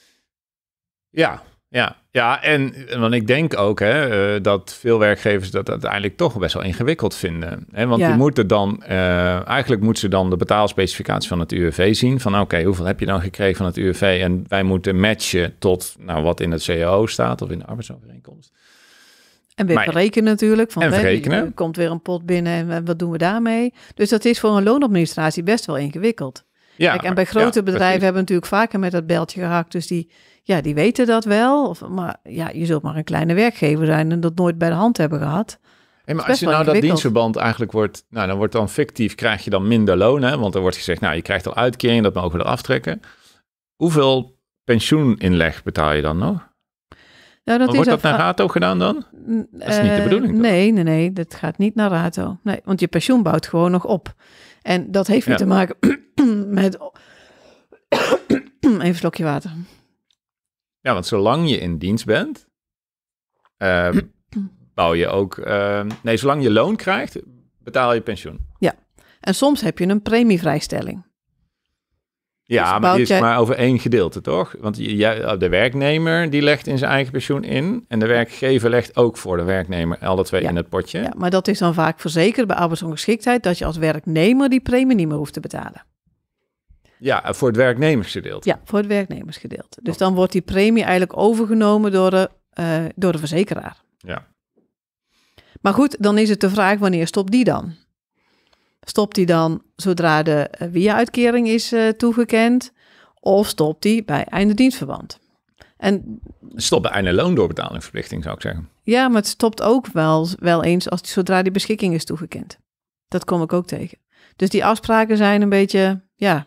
Ja, ja. Ja, en want ik denk ook hè, eh, dat veel werkgevers dat uiteindelijk toch best wel ingewikkeld vinden. Hè? Want die moeten dan, eh, eigenlijk moeten ze dan de betaalspecificatie van het UWV zien. Van oké, hoeveel heb je dan gekregen van het UWV? En wij moeten matchen tot nou, wat in het CAO staat of in de arbeidsovereenkomst. En weer maar, natuurlijk. Van, en verrekenen. komt weer een pot binnen en eh, wat doen we daarmee? Dus dat is voor een loonadministratie best wel ingewikkeld. Ja, Kijk, en bij grote bedrijven hebben natuurlijk vaker met dat beltje gehakt. Dus die, ja, die weten dat wel. Of, maar ja, je zult maar een kleine werkgever zijn en dat nooit bij de hand hebben gehad. maar als je nou dat dienstverband eigenlijk wordt, nou dan wordt dan fictief, krijg je dan minder loon. Hè? Want er wordt gezegd, nou je krijgt al uitkering, dat mogen we er aftrekken. Hoeveel pensioeninleg betaal je dan nog? Nou, dat wordt dat naar RATO gedaan dan? Dat is niet de eh, bedoeling. nee, nee, nee, dat gaat niet naar RATO. Nee, want je pensioen bouwt gewoon nog op. En dat heeft niet te maken met. Even een slokje water. Ja, want zolang je in dienst bent, ehm, bouw je ook. Ehm, nee, zolang je loon krijgt, betaal je pensioen. Ja, en soms heb je een premievrijstelling. Ja, dus maar die is maar over één gedeelte, toch? Want de werknemer die legt in zijn eigen pensioen in. En de werkgever legt ook voor de werknemer alle twee in het potje. Ja, maar dat is dan vaak verzekerd bij arbeidsongeschiktheid... dat je als werknemer die premie niet meer hoeft te betalen. Ja, eh, voor het werknemersgedeelte. Ja, voor het werknemersgedeelte. Dus oh. dan wordt die premie eigenlijk overgenomen door de, eh, door de verzekeraar. Ja. Maar goed, dan is het de vraag wanneer stopt die dan? Stopt die dan zodra de via uitkering is eh, toegekend? Of stopt hij bij einde dienstverband? En, stopt bij einde loondoorbetalingsverplichting, zou ik zeggen. Ja, maar het stopt ook wel, wel eens als, zodra die beschikking is toegekend. Dat kom ik ook tegen. Dus die afspraken zijn een beetje, ja,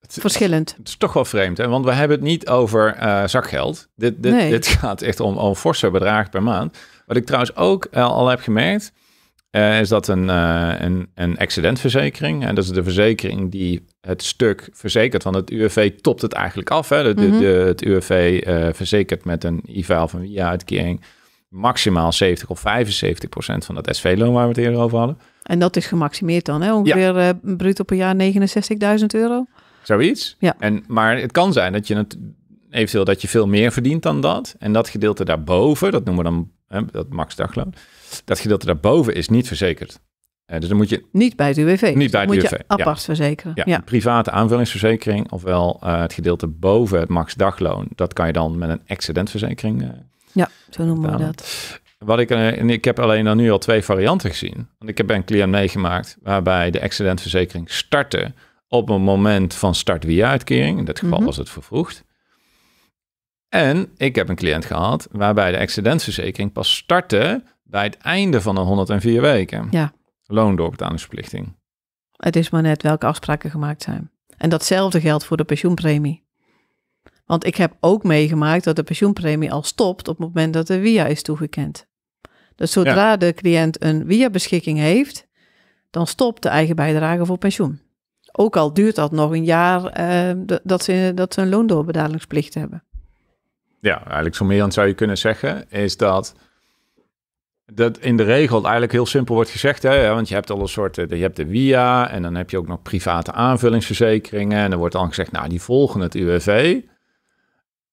verschillend. Het, is toch wel vreemd, hè? want we hebben het niet over eh, zakgeld. Dit, dit, gaat echt om, om forse bedrag per maand. Wat ik trouwens ook al heb gemerkt, eh, is dat een, uh, een, een accidentverzekering. En dat is de verzekering die het stuk verzekert. Want het UWV topt het eigenlijk af. Hè? De, de, mhm. het UWV eh, verzekert met een IVA van een uitkering maximaal 70 of 75 procent van dat SV-loon waar we het eerder over hadden. En dat is gemaximeerd dan, hè? ongeveer bruto per jaar 69.000 euro. Zoiets. Ja. En, maar het kan zijn dat je het, eventueel dat je veel meer verdient dan dat. En dat gedeelte daarboven, dat noemen we dan hè, dat max dagloon dat gedeelte daarboven is niet verzekerd. Eh, dus dan moet je... Niet bij het UWV. Niet bij het UWV. Je apart verzekeren. Ja, private aanvullingsverzekering, ofwel eh, het gedeelte boven het max dagloon, dat kan je dan met een excedentverzekering. Eh, ja, zo noemen we dat. Wat ik, en ik heb alleen dan nu al twee varianten gezien. Want ik heb een cliënt meegemaakt waarbij de excedentverzekering startte op een moment van start via uitkering. In dit geval mhm. was het vervroegd. En ik heb een cliënt gehad waarbij de excedentverzekering pas startte bij het einde van de 104 weken. Ja. Loondoorbetalingsverplichting. Het is maar net welke afspraken gemaakt zijn. En datzelfde geldt voor de pensioenpremie. Want ik heb ook meegemaakt dat de pensioenpremie al stopt op het moment dat de VIA is toegekend. Dus zodra de cliënt een via beschikking heeft, dan stopt de eigen bijdrage voor pensioen. Ook al duurt dat nog een jaar eh, dat, ze, dat ze een loondoorbetalingsplicht hebben. Ja, eigenlijk zo meer dan zou je kunnen zeggen, is dat dat in de regel eigenlijk heel simpel wordt gezegd. Hè? Want je hebt al een soort, eh, je hebt de WIA en dan heb je ook nog private aanvullingsverzekeringen. En er wordt dan gezegd, nou, die volgen het UWV.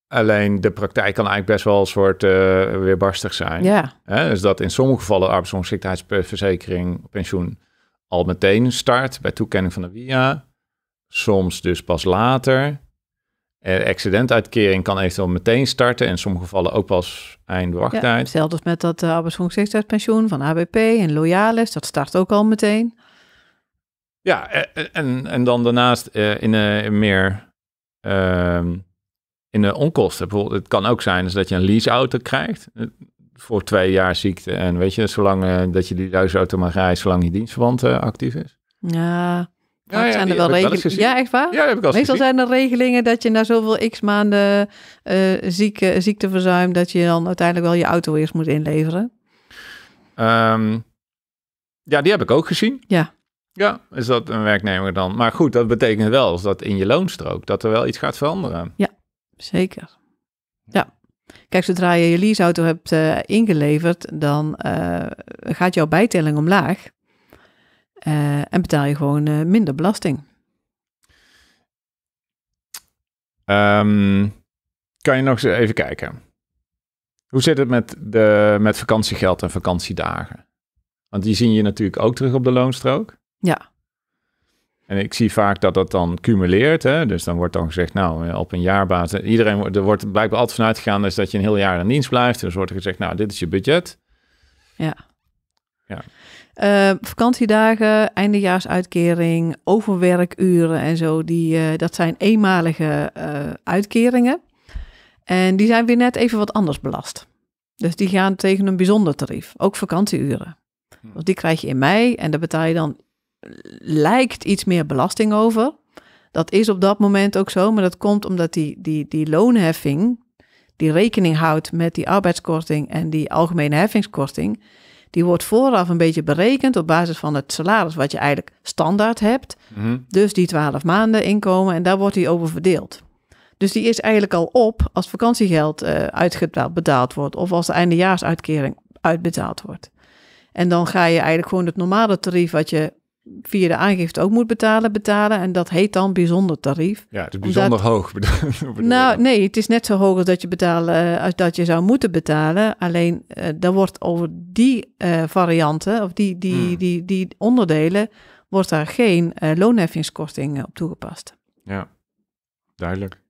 Alleen de praktijk kan eigenlijk best wel een soort uh, weerbarstig zijn. Ja. Hè? Dus dat in sommige gevallen arbeidsongeschiktheidsverzekering, pensioen, al meteen start bij toekenning van de WIA. Soms dus pas later excedentuitkering eh, kan eventueel meteen starten. In sommige gevallen ook pas eind wachttijd. hetzelfde met dat uh, eh, arbeidsongeschiktheidspensioen van ABP en Loyalis. Dat start ook al meteen. Ja, e, e, en, en dan daarnaast eh, in meer ehm, in de onkosten. Bijvoorbeeld, het kan ook zijn dat je een leaseauto krijgt voor twee jaar ziekte. En weet je, zolang dat je die leaseauto mag rijden, zolang je dienstverband actief is. Ja, ja, ja, zijn er wel regelingen. Ja, echt waar? Ja, heb ik al Meestal zijn er regelingen dat je na zoveel x maanden eh, ziekteverzuim, dat je dan uiteindelijk wel je auto eerst moet inleveren. Ehm, ja, die heb ik ook gezien. Ja. Ja, is dat een werknemer dan? Maar goed, dat betekent wel dat in je loonstrook dat er wel iets gaat veranderen. Ja, zeker. Ja. Kijk, zodra je je leaseauto hebt eh, ingeleverd, dan eh, gaat jouw bijtelling omlaag. Eh, en betaal je gewoon eh, minder belasting. Ehm, kan je nog eens even kijken? Hoe zit het met, de, met vakantiegeld en vakantiedagen? Want die zie je natuurlijk ook terug op de loonstrook. Ja. En ik zie vaak dat dat dan cumuleert. Hè? Dus dan wordt dan gezegd, nou, eh, op een jaarbasis. Iedereen er wordt blijkbaar altijd vanuit gegaan dus dat je een heel jaar in dienst blijft. Dus wordt er gezegd, nou, dit is je budget. Ja. ja. Eh, vakantiedagen, eindejaarsuitkering, overwerkuren en zo, die, eh, dat zijn eenmalige eh, uitkeringen. En die zijn weer net even wat anders belast. Dus die gaan tegen een bijzonder tarief, ook vakantieuren. Hm. want die krijg je in mei en daar betaal je dan, lijkt iets meer belasting over. Dat is op dat moment ook zo, maar dat komt omdat die, die, die loonheffing, die rekening houdt met die arbeidskorting en die algemene heffingskorting, die wordt vooraf een beetje berekend op basis van het salaris wat je eigenlijk standaard hebt. Mhm. Dus die 12 maanden inkomen en daar wordt die over verdeeld. Dus die is eigenlijk al op als vakantiegeld uh, eh, uitbetaald wordt of als de eindejaarsuitkering uitbetaald wordt. En dan ga je eigenlijk gewoon het normale tarief wat je via de aangifte ook moet betalen, betalen. En dat heet dan bijzonder tarief. Ja, het is bijzonder hoog. nou, nee, het is net zo hoog als dat je, betaalt eh, als dat je zou moeten betalen. Alleen, uh, daar wordt over die eh, varianten, of die, die, hmm. die, die, onderdelen, wordt daar geen loonheffingskorting op toegepast. Ja, duidelijk.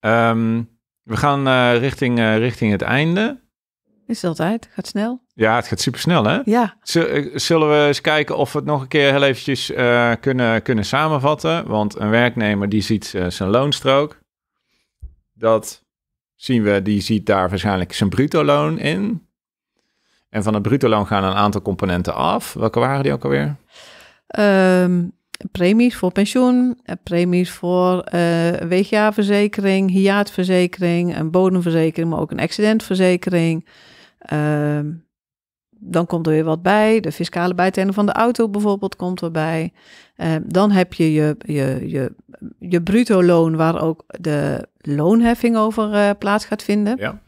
Ehm, we gaan richting, richting het einde. Is het altijd, gaat snel. Ja, het gaat super snel, hè? Ja. Eh, zullen we eens kijken of we het nog een keer heel eventjes eh, kunnen, kunnen samenvatten? Want een werknemer die ziet eh, zijn loonstrook. Dat zien we, die ziet daar waarschijnlijk zijn bruto loon in. En van het bruto loon gaan een aantal componenten af. Welke waren die ook alweer? Ehm, premies voor pensioen, premies voor uh, WGA-verzekering, hiaatverzekering, een bodemverzekering, maar ook een accidentverzekering. Um, dan komt er weer wat bij. De fiscale bijtelling van de auto bijvoorbeeld komt erbij. Eh, dan heb je je, je, je, je bruto loon waar ook de loonheffing over eh, plaats gaat vinden. Ja.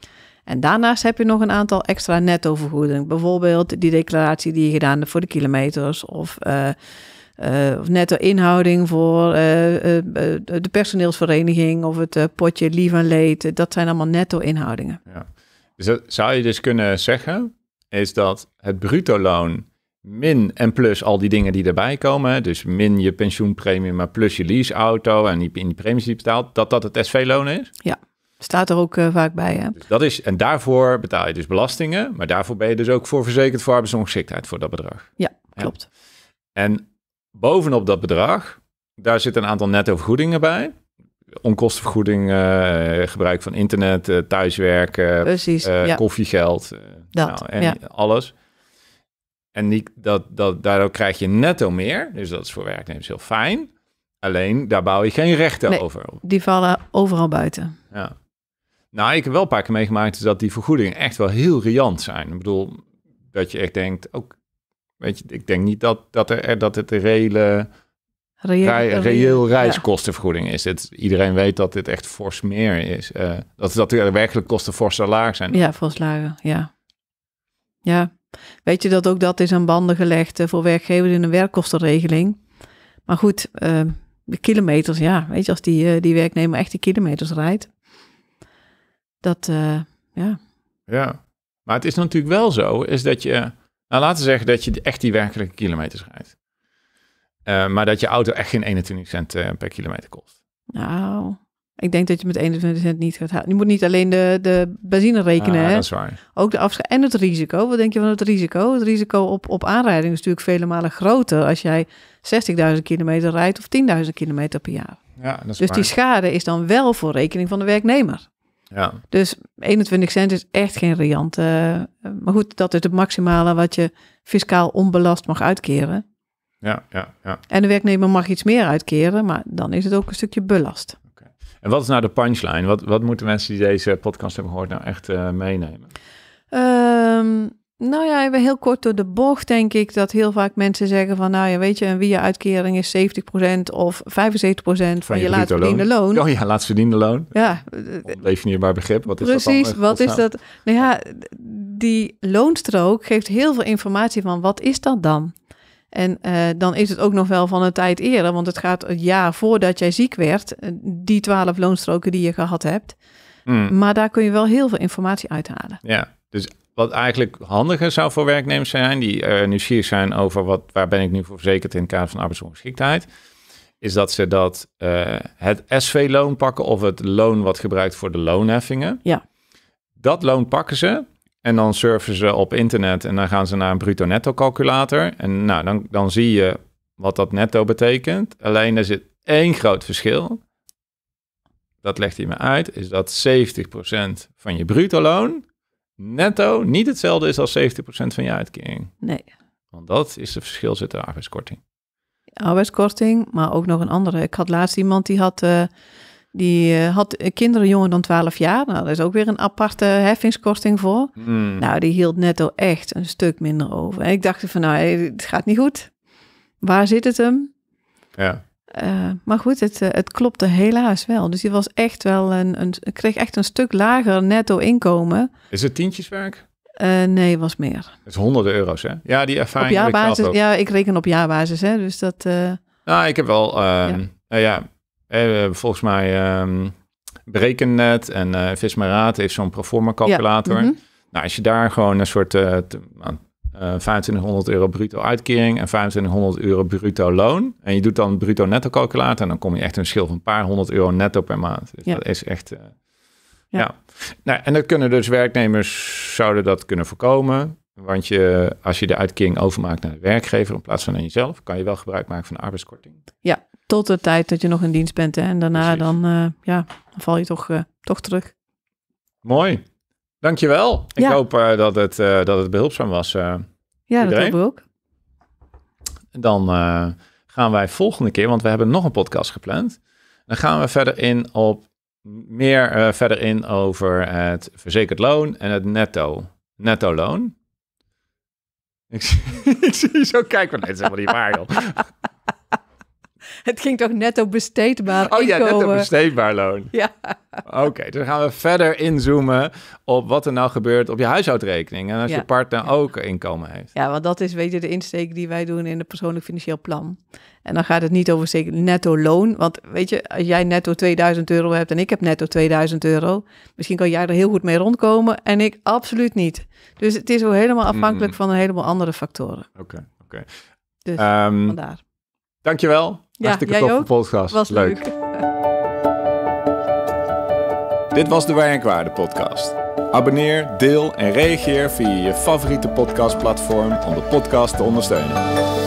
En daarnaast heb je nog een aantal extra netto vergoedingen. Bijvoorbeeld die declaratie die je gedaan hebt voor de kilometers. Of, eh, netto inhouding voor de personeelsvereniging. Of het potje lief en leed. Dat zijn allemaal netto inhoudingen. Ja. Dus zou je dus kunnen zeggen is dat het bruto loon min en plus al die dingen die erbij komen, dus min je pensioenpremie, maar plus je leaseauto en die, in die premies die betaalt, dat dat het SV-loon is? Ja, staat er ook eh, vaak bij. Hè? Dus dat is, en daarvoor betaal je dus belastingen, maar daarvoor ben je dus ook voor verzekerd voor arbeidsongeschiktheid voor dat bedrag. Ja, klopt. En bovenop dat bedrag, daar zitten een aantal nettovergoedingen vergoedingen bij onkostenvergoeding, eh, gebruik van internet, eh, thuiswerken, Precies, eh, koffiegeld, nou, en ja. alles. En niet dat, dat, daardoor krijg je netto meer, dus dat is voor werknemers heel fijn. Alleen daar bouw je geen rechten over. Die vallen overal buiten. Ja. Nou, ik heb wel een paar keer meegemaakt dat die vergoedingen echt wel heel riant zijn. Ik bedoel, dat je echt denkt, ook, weet je, ik denk niet dat, dat, er, dat het de reële Reëel, reiskostenvergoeding is dit. Iedereen weet dat dit echt fors meer is. Eh, dat, dat de werkelijke kosten fors laag zijn. Ja, fors lager, ja. Ja, weet je dat ook dat is aan banden gelegd eh, voor werkgevers in een werkkostenregeling. Maar goed, eh, de kilometers, ja. Weet je, als die, die werknemer echt die kilometers rijdt. Dat, ja. Ja, maar het is natuurlijk wel zo, is dat je... Nou, laten we zeggen dat je echt die werkelijke kilometers rijdt. Eh, maar dat je auto echt geen 21 cent eh, per kilometer kost. Nou, ik denk dat je met 21 cent niet gaat halen. Je moet niet alleen de, de benzine rekenen. Ah, hè? Dat is waar. Ook de afscheid. en het risico. Wat denk je van het risico? Het risico op, op aanrijding is natuurlijk vele malen groter als jij 60.000 kilometer rijdt of 10.000 kilometer per jaar. Ja, dat is dus die schade is dan wel voor rekening van de werknemer. Ja. Dus 21 cent is echt geen riant. Eh, maar goed, dat is het maximale wat je fiscaal onbelast mag uitkeren. Ja, ja, ja. En de werknemer mag iets meer uitkeren, maar dan is het ook een stukje belast. Okay. En wat is nou de punchline? Wat, wat moeten mensen die deze podcast hebben gehoord nou echt eh, meenemen? Ehm, nou ja, even heel kort door de bocht denk ik dat heel vaak mensen zeggen van... nou ja, weet je, een via-uitkering is 70% of 75% van, van je, je laatst verdiende loon. Oh ja, laatst verdiende loon. Ja. Definieerbaar begrip. Wat Precies, is dat Precies, wat is dat? Nou ja, die loonstrook geeft heel veel informatie van wat is dat dan? En eh, dan is het ook nog wel van een tijd eerder, want het gaat het jaar voordat jij ziek werd, eh, die twaalf loonstroken die je gehad hebt. Hmm. Maar daar kun je wel heel veel informatie uithalen. Ja, dus wat eigenlijk handiger zou voor werknemers zijn, die uh, nieuwsgierig zijn over wat, waar ben ik nu voor verzekerd in het kader van arbeidsongeschiktheid, is dat ze dat het SV-loon pakken of het loon wat gebruikt voor de loonheffingen. Ja. Dat loon pakken ze, en dan surfen ze op internet en dan gaan ze naar een bruto-netto calculator. En nou, dan, dan zie je wat dat netto betekent. Alleen er zit één groot verschil. Dat legt hij me uit, is dat 70% van je bruto loon netto niet hetzelfde is als 70% van je uitkering. Nee. Want dat is het verschil zit de arbeidskorting. Arbeidskorting, maar ook nog een andere. Ik had laatst iemand die had eh, die eh, had kinderen jonger dan 12 jaar. Nou, daar is ook weer een aparte heffingskorting voor. Hmm. Nou, die hield netto echt een stuk minder over. En ik dacht van, nou, eh, het gaat niet goed. Waar zit het hem? Ja. Eh, maar goed, het, het klopte helaas wel. Dus die was echt wel een, een kreeg echt een stuk lager netto inkomen. Is het tientjeswerk? Uh, nee, was meer. Het is honderden euro's, hè? Ja, die ervaring. Op jaarbasis, ja, ik reken op jaarbasis, hè? Dus dat. Uh, nou, ik heb wel. Ehm, nou ja, eh, volgens mij um, ehm, Berekennet en uh, eh, Visma Raad heeft zo'n proforma calculator. Mhm. Nou, als je daar gewoon een soort 2500 eh, nou, eh, euro bruto uitkering en 2500 euro bruto loon. En je doet dan bruto netto calculator dan kom je echt een schil van een paar honderd euro netto per maand. Dus ja. dat is echt... Ja. ja. Nou, en dat kunnen dus werknemers zouden dat kunnen voorkomen. Want je, als je de uitkering overmaakt naar de werkgever in plaats van aan jezelf, kan je wel gebruik maken van de arbeidskorting. Ja, tot de tijd dat je nog in dienst bent. En daarna dan, eh, ja, dan val je toch, eh, toch terug. Mooi. Dankjewel. Ik hoop eh, dat, het, dat het behulpzaam was. ja, dat hoop ik ook. Dan gaan wij volgende keer, want we hebben nog een podcast gepland. Dan gaan we verder in op meer verder in over het verzekerd loon en het netto, netto loon. Ik, zie je zo kijken, nee, dat is helemaal niet waar, joh. Het ging toch netto besteedbaar Oh inkomen. ja, netto besteedbaar loon. Ja. Oké, dan gaan we verder inzoomen op wat er nou gebeurt op je huishoudrekening. En als je partner ook inkomen heeft. Ja, want dat is weet je de insteek die wij doen in het persoonlijk financieel plan. En dan gaat het niet over zeker netto loon. Want weet je, als jij netto 2000 euro hebt en ik heb netto 2000 euro. Misschien kan jij er heel goed mee rondkomen en ik absoluut niet. Dus het is ook helemaal afhankelijk van een heleboel andere factoren. Oké, oké. Dus um, vandaar. Dankjewel ja, Hartstikke tof podcast. Was leuk. Dit was de Wij en podcast. Abonneer, deel en reageer via je favoriete podcastplatform om de podcast te ondersteunen.